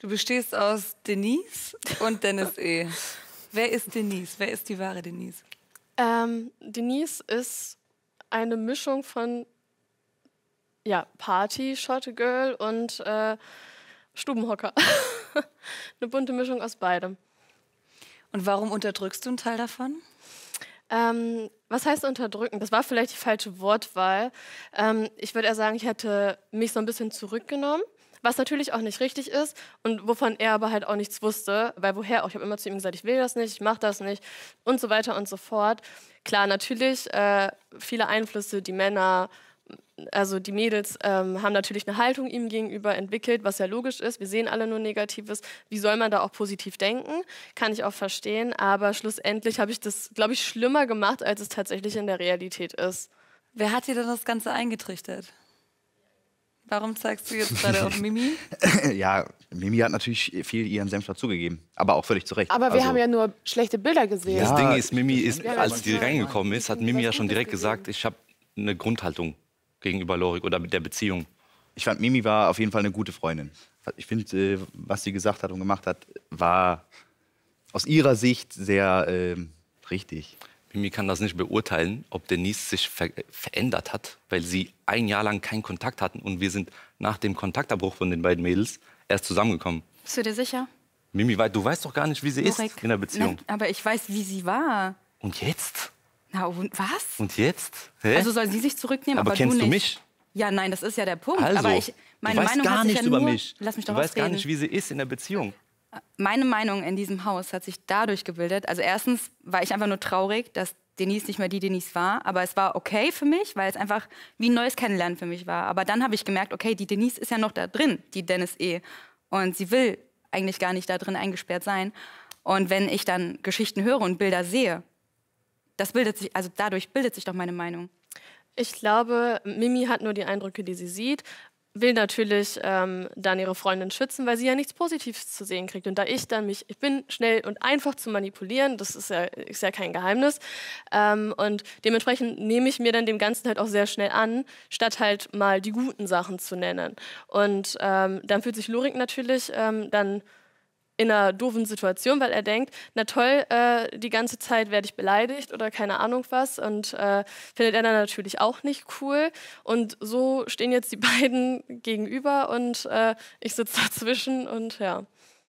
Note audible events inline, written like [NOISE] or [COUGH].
Du bestehst aus Denise und Dennis E. Wer ist Denise? Wer ist die wahre Denise? Ähm, Denise ist eine Mischung von ja, Party, Shot Girl und äh, Stubenhocker. [LAUGHS] eine bunte Mischung aus beidem. Und warum unterdrückst du einen Teil davon? Ähm, was heißt unterdrücken? Das war vielleicht die falsche Wortwahl. Ähm, ich würde eher sagen, ich hätte mich so ein bisschen zurückgenommen was natürlich auch nicht richtig ist und wovon er aber halt auch nichts wusste, weil woher auch, ich habe immer zu ihm gesagt, ich will das nicht, ich mache das nicht und so weiter und so fort. Klar, natürlich äh, viele Einflüsse, die Männer, also die Mädels ähm, haben natürlich eine Haltung ihm gegenüber entwickelt, was ja logisch ist. Wir sehen alle nur Negatives. Wie soll man da auch positiv denken? Kann ich auch verstehen. Aber schlussendlich habe ich das, glaube ich, schlimmer gemacht, als es tatsächlich in der Realität ist. Wer hat dir denn das Ganze eingetrichtert? Warum zeigst du jetzt gerade auf Mimi? [LAUGHS] ja, Mimi hat natürlich viel ihren Senf dazugegeben, aber auch völlig zu Recht. Aber wir also, haben ja nur schlechte Bilder gesehen. Das Ding ist, Mimi ist, als die reingekommen ist, hat Mimi ja schon direkt gesagt, ich habe eine Grundhaltung gegenüber Lorik oder mit der Beziehung. Ich fand, Mimi war auf jeden Fall eine gute Freundin. Ich finde, äh, was sie gesagt hat und gemacht hat, war aus ihrer Sicht sehr äh, richtig. Mimi kann das nicht beurteilen, ob Denise sich ver verändert hat, weil sie ein Jahr lang keinen Kontakt hatten und wir sind nach dem Kontaktabbruch von den beiden Mädels erst zusammengekommen. Bist du dir sicher? Mimi, du weißt doch gar nicht, wie sie Norek. ist in der Beziehung. Na, ne, aber ich weiß, wie sie war. Und jetzt? Na und was? Und jetzt? Hä? Also soll sie sich zurücknehmen, aber, aber kennst du, du mich? Ja, nein, das ist ja der Punkt. Also, aber ich, meine du weißt Meinung gar nichts ja über nur, mich. Lass mich doch du weißt reden. gar nicht, wie sie ist in der Beziehung meine Meinung in diesem Haus hat sich dadurch gebildet. Also erstens war ich einfach nur traurig, dass Denise nicht mehr die Denise war, aber es war okay für mich, weil es einfach wie ein neues Kennenlernen für mich war. Aber dann habe ich gemerkt, okay, die Denise ist ja noch da drin, die Dennis E. Und sie will eigentlich gar nicht da drin eingesperrt sein. Und wenn ich dann Geschichten höre und Bilder sehe, das bildet sich, also dadurch bildet sich doch meine Meinung. Ich glaube, Mimi hat nur die Eindrücke, die sie sieht will natürlich ähm, dann ihre Freundin schützen, weil sie ja nichts Positives zu sehen kriegt. Und da ich dann mich, ich bin schnell und einfach zu manipulieren, das ist ja, ist ja kein Geheimnis. Ähm, und dementsprechend nehme ich mir dann dem Ganzen halt auch sehr schnell an, statt halt mal die guten Sachen zu nennen. Und ähm, dann fühlt sich Lorik natürlich ähm, dann in einer doofen Situation, weil er denkt, na toll, äh, die ganze Zeit werde ich beleidigt oder keine Ahnung was und äh, findet er dann natürlich auch nicht cool. Und so stehen jetzt die [LAUGHS] beiden gegenüber und äh, ich sitze dazwischen und ja.